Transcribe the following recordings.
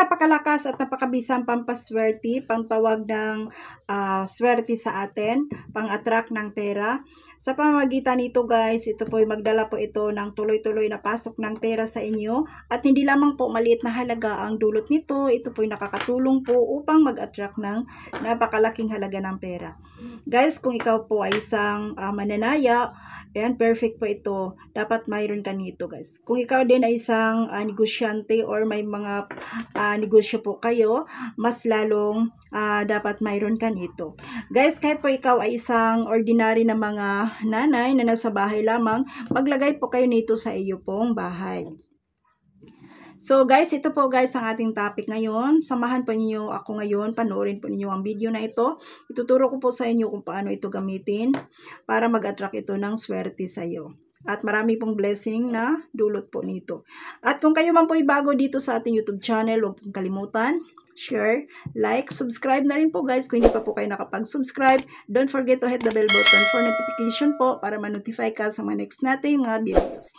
napakalakas at napakabisang pampaswerte, pangtawag ng uh, swerte sa atin, pang-attract ng pera. Sa pamamagitan nito guys, ito po magdala po ito ng tuloy-tuloy na pasok ng pera sa inyo at hindi lamang po maliit na halaga ang dulot nito, ito po nakakatulong po upang mag-attract ng napakalaking halaga ng pera. Guys, kung ikaw po ay isang uh, mananaya, ayan, perfect po ito. Dapat mayroon ka nito guys. Kung ikaw din ay isang uh, negosyante or may mga uh, uh, negosyo po kayo, mas lalong uh, dapat mayroon ka nito. Guys, kahit po ikaw ay isang ordinary na mga nanay na nasa bahay lamang, maglagay po kayo nito sa iyo pong bahay. So guys, ito po guys ang ating topic ngayon. Samahan po ninyo ako ngayon, panoorin po ninyo ang video na ito. Ituturo ko po sa inyo kung paano ito gamitin para mag-attract ito ng swerte sa iyo. At marami pong blessing na dulot po nito. At kung kayo man po ay bago dito sa ating YouTube channel, huwag pong kalimutan share, like, subscribe na rin po guys kung hindi pa po kayo nakapag-subscribe. Don't forget to hit the bell button for notification po para ma-notify ka sa mga next natin mga videos.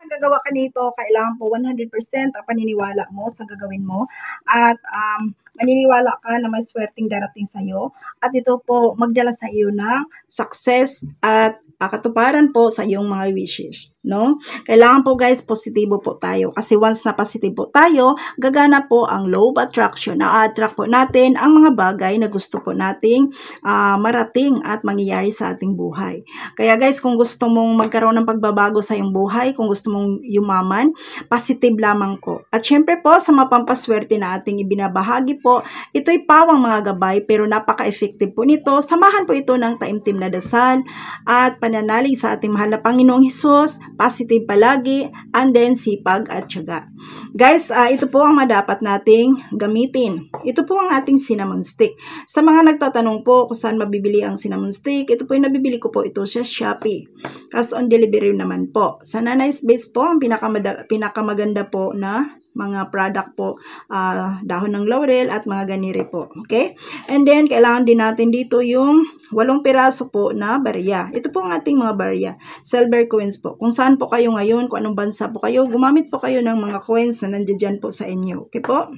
Ang gagawa ka nito, kailangan po 100% ang paniniwala mo sa gagawin mo. At um, maniniwala ka na may swerteng darating sa iyo at ito po magdala sa iyo ng success at katuparan po sa iyong mga wishes no? Kailangan po guys, positibo po tayo. Kasi once na positive po tayo, gagana po ang law of attraction. Na-attract po natin ang mga bagay na gusto po nating uh, marating at mangyayari sa ating buhay. Kaya guys, kung gusto mong magkaroon ng pagbabago sa iyong buhay, kung gusto mong yumaman, positive lamang po. At syempre po, sa mapampaswerte na ating ibinabahagi po, ito'y pawang mga gabay pero napaka-effective po nito. Samahan po ito ng taimtim na dasal at pananalig sa ating mahal na Panginoong Hesus positive palagi, and then sipag at syaga. Guys, uh, ito po ang madapat nating gamitin. Ito po ang ating cinnamon stick. Sa mga nagtatanong po kung saan mabibili ang cinnamon stick, ito po yung nabibili ko po ito sa Shopee. Cash on delivery naman po. Sa Nanay's Base po, ang pinakamada, pinakamaganda po na mga product po, uh, dahon ng laurel at mga ganiri po. Okay? And then, kailangan din natin dito yung walong piraso po na barya. Ito po ang ating mga barya. Silver coins po. Kung saan po kayo ngayon, kung anong bansa po kayo, gumamit po kayo ng mga coins na nandiyan po sa inyo. Okay po?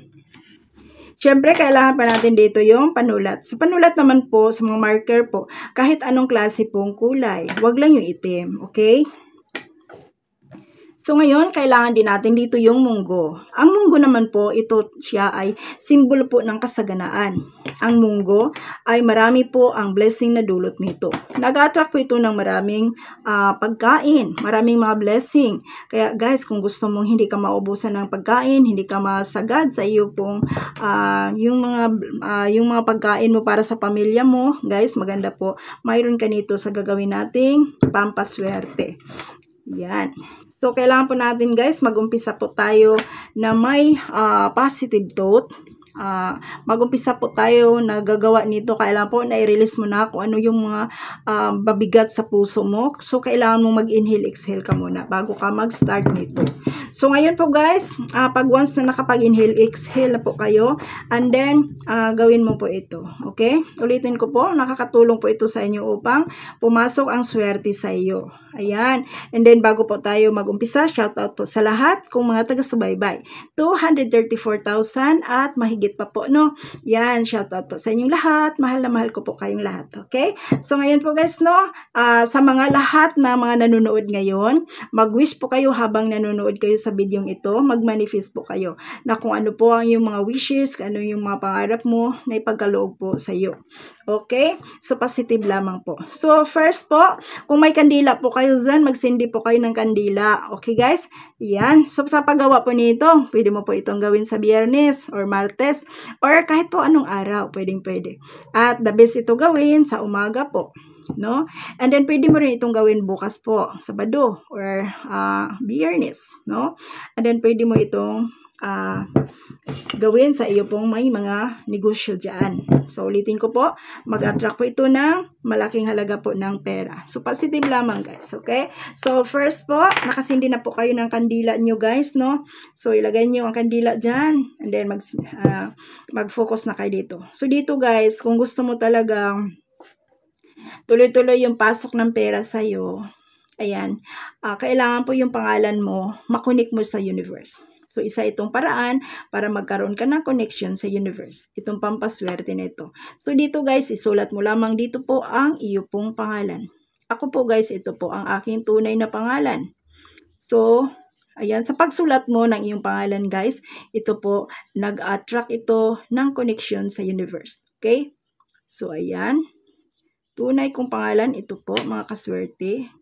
Siyempre, kailangan pa natin dito yung panulat. Sa panulat naman po, sa mga marker po, kahit anong klase pong kulay, wag lang yung itim, okay? So ngayon, kailangan din natin dito yung munggo. Ang munggo naman po, ito siya ay simbolo po ng kasaganaan. Ang munggo ay marami po ang blessing na dulot nito. Nag-attract po ito ng maraming uh, pagkain, maraming mga blessing. Kaya guys, kung gusto mong hindi ka maubusan ng pagkain, hindi ka masagad sa iyo pong uh, yung mga uh, yung mga pagkain mo para sa pamilya mo, guys, maganda po. Mayroon ka nito sa gagawin nating pampaswerte. Yan. So, kailangan po natin guys, mag-umpisa po tayo na may uh, positive thought Uh, mag-umpisa po tayo nagagawa nito. Kailangan po na i-release mo na kung ano yung mga uh, ah, babigat sa puso mo. So, kailangan mo mag-inhale, exhale ka muna bago ka mag-start nito. So, ngayon po guys, uh, pag once na nakapag-inhale, exhale na po kayo. And then, uh, gawin mo po ito. Okay? Ulitin ko po, nakakatulong po ito sa inyo upang pumasok ang swerte sa iyo. Ayan. And then, bago po tayo mag-umpisa, shout out po sa lahat kung mga taga-subaybay. 234,000 at mahigit mahigit pa po, no? Yan, shoutout po sa inyong lahat. Mahal na mahal ko po kayong lahat, okay? So, ngayon po guys, no? Uh, sa mga lahat na mga nanonood ngayon, mag-wish po kayo habang nanonood kayo sa video ito. Mag-manifest po kayo na kung ano po ang iyong mga wishes, ano yung mga pangarap mo na ipagkaloob po sa iyo. Okay? So, positive lamang po. So, first po, kung may kandila po kayo dyan, magsindi po kayo ng kandila. Okay, guys? Yan. So, sa paggawa po nito, pwede mo po itong gawin sa biyernes or martes or kahit po anong araw, pwedeng pwede. At the best ito gawin sa umaga po. No? And then, pwede mo rin itong gawin bukas po, Sabado or uh, biyernes. No? And then, pwede mo itong uh, gawin sa iyo pong may mga negosyo dyan. So, ulitin ko po, mag-attract po ito ng malaking halaga po ng pera. So, positive lamang guys, okay? So, first po, nakasindi na po kayo ng kandila nyo guys, no? So, ilagay nyo ang kandila dyan and then mag, uh, mag-focus na kayo dito. So, dito guys, kung gusto mo talagang tuloy-tuloy yung pasok ng pera sa'yo, ayan, uh, kailangan po yung pangalan mo, makunik mo sa universe. So, isa itong paraan para magkaroon ka ng connection sa universe. Itong pampaswerte na ito. So, dito guys, isulat mo lamang dito po ang iyo pong pangalan. Ako po guys, ito po ang aking tunay na pangalan. So, Ayan, sa pagsulat mo ng iyong pangalan guys, ito po, nag-attract ito ng connection sa universe. Okay? So, ayan. Tunay kong pangalan, ito po mga kaswerte.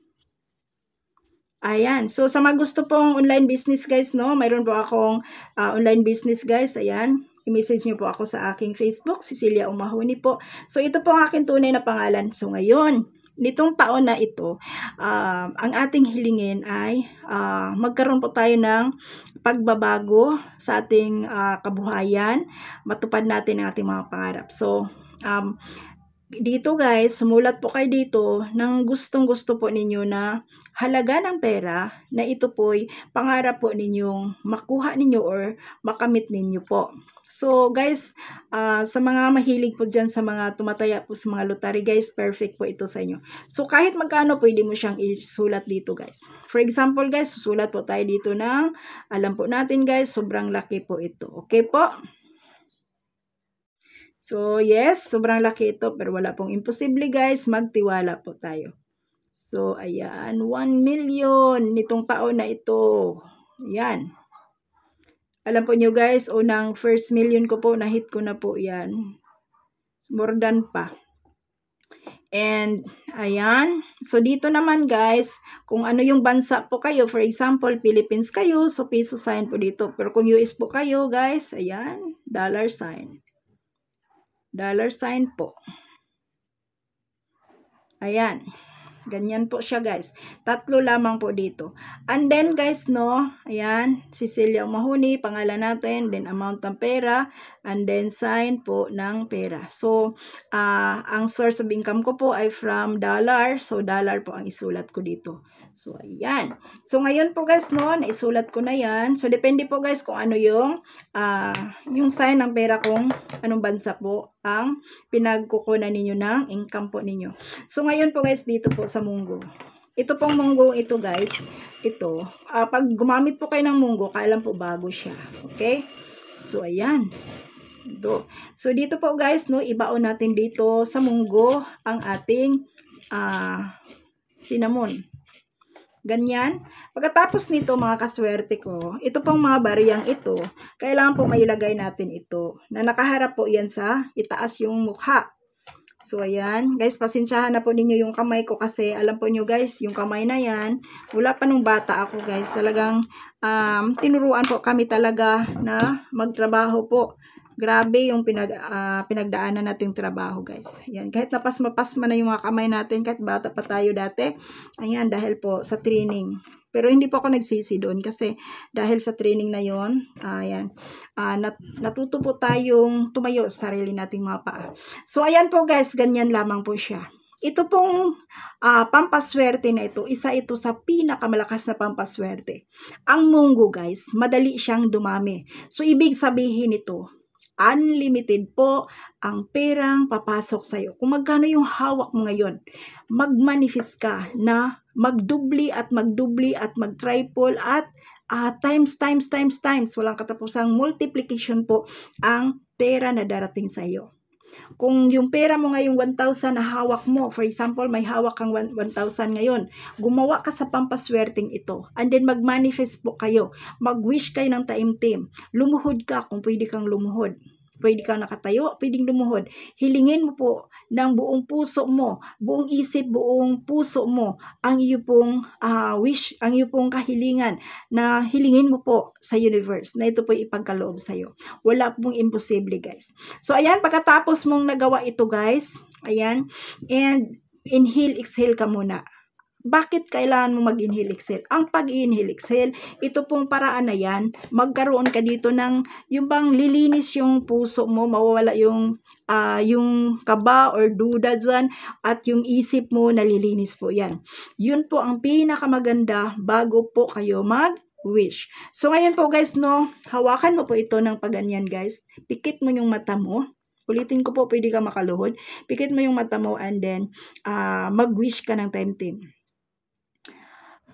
Ayan. So, sa mga gusto pong online business guys, no, mayroon po akong uh, online business guys. Ayan. I-message niyo po ako sa aking Facebook, Cecilia Umahuni po. So, ito po ang aking tunay na pangalan. So, ngayon, nitong taon na ito, uh, ang ating hilingin ay uh, magkaroon po tayo ng pagbabago sa ating uh, kabuhayan. Matupad natin ang ating mga pangarap. So, um, dito guys, sumulat po kayo dito ng gustong gusto po ninyo na halaga ng pera na ito po'y pangarap po ninyong makuha ninyo or makamit ninyo po. So guys, uh, sa mga mahilig po dyan sa mga tumataya po sa mga lottery guys, perfect po ito sa inyo. So kahit magkano pwede mo siyang isulat dito guys. For example guys, susulat po tayo dito ng, alam po natin guys, sobrang laki po ito. Okay po? So, yes, sobrang laki ito, pero wala pong imposible, guys. Magtiwala po tayo. So, ayan, 1 million nitong taon na ito. Ayan. Alam po nyo, guys, unang first million ko po, na-hit ko na po yan. More than pa. And, ayan. So, dito naman guys, kung ano yung bansa po kayo, for example, Philippines kayo, so peso sign po dito. Pero kung US po kayo guys, ayan, dollar sign. Dollar sign po. Ayan. Ganyan po siya guys. Tatlo lamang po dito. And then guys no, ayan, Cecilia Mahuni, pangalan natin, then amount ng pera, and then sign po ng pera. So, uh, ang source of income ko po ay from dollar. So, dollar po ang isulat ko dito. So, ayan. So, ngayon po guys, no, naisulat ko na yan. So, depende po guys kung ano yung, uh, yung sign ng pera kung anong bansa po ang pinagkukunan ninyo ng income po ninyo. So, ngayon po guys, dito po sa munggo. Ito pong munggo ito guys, ito. Uh, pag gumamit po kayo ng munggo, kailan po bago siya. Okay? So, ayan. Do. So, dito po guys, no, ibaon natin dito sa munggo ang ating uh, cinnamon. Ganyan. Pagkatapos nito, mga kaswerte ko, ito pong mga bariyang ito, kailangan po mailagay natin ito. Na nakaharap po yan sa itaas yung mukha. So, ayan. Guys, pasensyahan na po ninyo yung kamay ko kasi alam po nyo guys, yung kamay na yan, wala pa nung bata ako guys. Talagang um, tinuruan po kami talaga na magtrabaho po Grabe yung pinag, uh, pinagdaanan nating trabaho, guys. Ayan, kahit napasma-pasma na yung mga kamay natin, kahit bata pa tayo dati, ayan, dahil po sa training. Pero hindi po ako nagsisi doon kasi dahil sa training na yon, ayan, uh, nat natuto po tayong tumayo sa sarili nating mga paa. So, ayan po guys, ganyan lamang po siya. Ito pong uh, pampaswerte na ito, isa ito sa pinakamalakas na pampaswerte. Ang munggo guys, madali siyang dumami. So ibig sabihin ito, unlimited po ang perang papasok sa iyo. Kung magkano yung hawak mo ngayon, magmanifest ka na magdubli at magdubli at magtriple at uh, times, times, times, times, walang katapusang multiplication po ang pera na darating sa iyo. Kung yung pera mo ngayong 1,000 na hawak mo, for example, may hawak kang 1,000 ngayon, gumawa ka sa pampaswerteng ito. And then mag-manifest po kayo. Mag-wish kayo ng taimtim. Lumuhod ka kung pwede kang lumuhod Pwede kang nakatayo, pwedeng lumuhod. Hilingin mo po ng buong puso mo, buong isip, buong puso mo ang iyo pong uh, wish, ang iyo pong kahilingan na hilingin mo po sa universe na ito po ipagkaloob sa iyo. Wala pong imposible guys. So ayan, pagkatapos mong nagawa ito guys, ayan, and inhale, exhale ka muna. Bakit kailan mo mag-inhale exhale? Ang pag-inhale exhale, ito pong paraan na yan, magkaroon ka dito ng yung bang lilinis yung puso mo, mawawala yung uh, yung kaba or duda dyan at yung isip mo nalilinis po yan. Yun po ang pinakamaganda bago po kayo mag wish. So ngayon po guys, no, hawakan mo po ito ng paganyan guys. Pikit mo yung mata mo. Ulitin ko po, pwede ka makaluhod. Pikit mo yung mata mo and then uh, mag-wish ka ng time-time.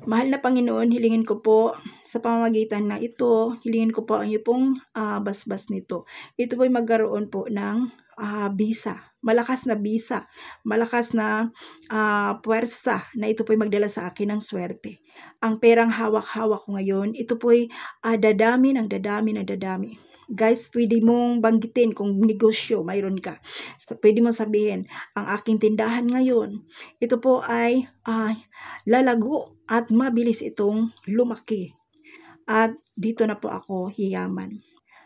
Mahal na Panginoon, hilingin ko po sa pamamagitan na ito, hilingin ko po ang iyong pong uh, basbas nito. Ito po'y magkaroon po ng uh, bisa, malakas na bisa, malakas na uh, puwersa na ito po'y magdala sa akin ng swerte. Ang perang hawak-hawak ko ngayon, ito po'y uh, dadami ng dadami ng dadami guys, pwede mong banggitin kung negosyo, mayroon ka. So, pwede mong sabihin, ang aking tindahan ngayon, ito po ay uh, lalago at mabilis itong lumaki. At dito na po ako hiyaman.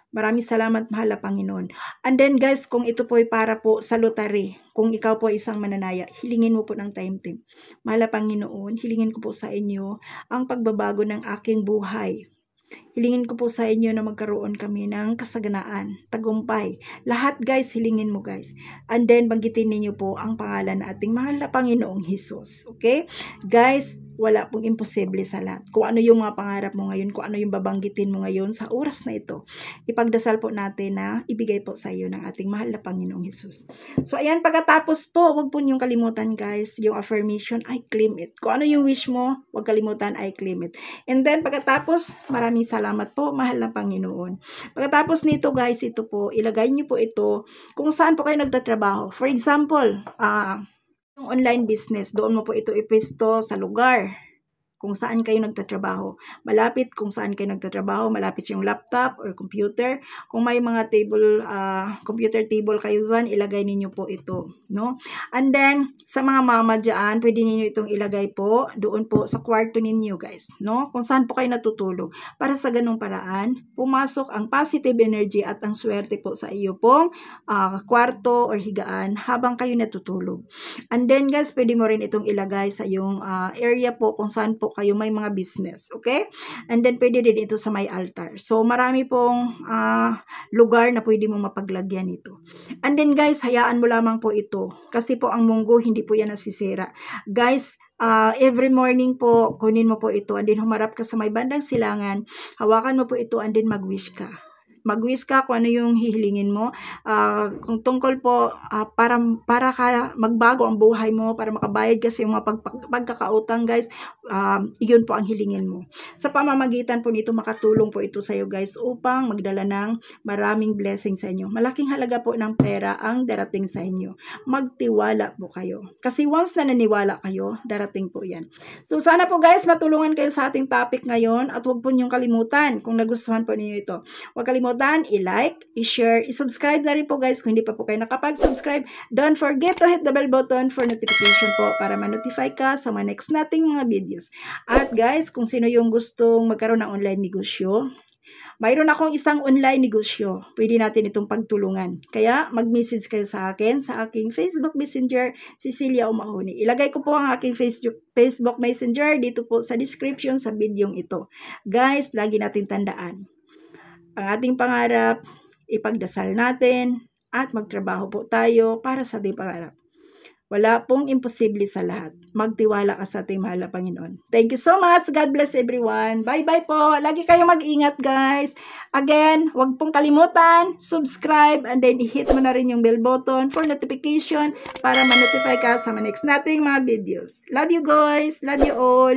Maraming salamat mahal na Panginoon. And then guys, kung ito po ay para po sa lottery, kung ikaw po ay isang mananaya, hilingin mo po ng time team. Mahal na Panginoon, hilingin ko po sa inyo ang pagbabago ng aking buhay. Hilingin ko po sa inyo na magkaroon kami ng kasaganaan, tagumpay. Lahat guys, hilingin mo guys. And then, banggitin ninyo po ang pangalan na ating mahal na Panginoong Hesus. Okay? Guys, wala pong imposible sa lahat. Kung ano yung mga pangarap mo ngayon, kung ano yung babanggitin mo ngayon sa oras na ito, ipagdasal po natin na ibigay po sa iyo ng ating mahal na Panginoong Hesus. So ayan, pagkatapos po, wag po niyong kalimutan guys, yung affirmation, I claim it. Kung ano yung wish mo, wag kalimutan, I claim it. And then pagkatapos, maraming salamat po, mahal na Panginoon. Pagkatapos nito guys, ito po, ilagay niyo po ito kung saan po kayo nagtatrabaho. For example, ah, uh, yung online business, doon mo po ito ipisto sa lugar kung saan kayo nagtatrabaho. Malapit kung saan kayo nagtatrabaho, malapit yung laptop or computer. Kung may mga table, uh, computer table kayo dyan, ilagay ninyo po ito. No? And then, sa mga mama dyan, pwede ninyo itong ilagay po doon po sa kwarto ninyo guys. No? Kung saan po kayo natutulog. Para sa ganung paraan, pumasok ang positive energy at ang swerte po sa iyo pong uh, kwarto or higaan habang kayo natutulog. And then guys, pwede mo rin itong ilagay sa yung uh, ah, area po kung saan po po kayo may mga business. Okay? And then pwede din ito sa may altar. So marami pong uh, lugar na pwede mong mapaglagyan ito. And then guys, hayaan mo lamang po ito. Kasi po ang munggo, hindi po yan nasisira. Guys, uh, every morning po, kunin mo po ito and then humarap ka sa may bandang silangan, hawakan mo po ito and then mag-wish ka mag-wish ka kung ano yung hihilingin mo. Uh, tungkol po uh, ah, para para ka magbago ang buhay mo, para makabayad kasi yung mga pag, pag, pagkakautang guys, um, yun po ang hilingin mo. Sa pamamagitan po nito, makatulong po ito sa iyo guys upang magdala ng maraming blessing sa inyo. Malaking halaga po ng pera ang darating sa inyo. Magtiwala po kayo. Kasi once na naniwala kayo, darating po yan. So sana po guys, matulungan kayo sa ating topic ngayon at huwag po niyong kalimutan kung nagustuhan po ninyo ito. Huwag kalimutan pinanodan, i-like, i-share, i-subscribe na rin po guys kung hindi pa po kayo nakapag-subscribe. Don't forget to hit the bell button for notification po para ma-notify ka sa mga next nating mga videos. At guys, kung sino yung gustong magkaroon ng online negosyo, mayroon akong isang online negosyo. Pwede natin itong pagtulungan. Kaya mag-message kayo sa akin sa aking Facebook Messenger, Cecilia Umahoni. Ilagay ko po ang aking Facebook, Facebook Messenger dito po sa description sa videong ito. Guys, lagi natin tandaan ang ating pangarap, ipagdasal natin, at magtrabaho po tayo para sa ating pangarap. Wala pong imposible sa lahat. Magtiwala ka sa ating mahal na Panginoon. Thank you so much. God bless everyone. Bye-bye po. Lagi kayong mag-ingat, guys. Again, huwag pong kalimutan, subscribe, and then hit mo na rin yung bell button for notification para ma-notify ka sa next nating mga videos. Love you, guys. Love you all.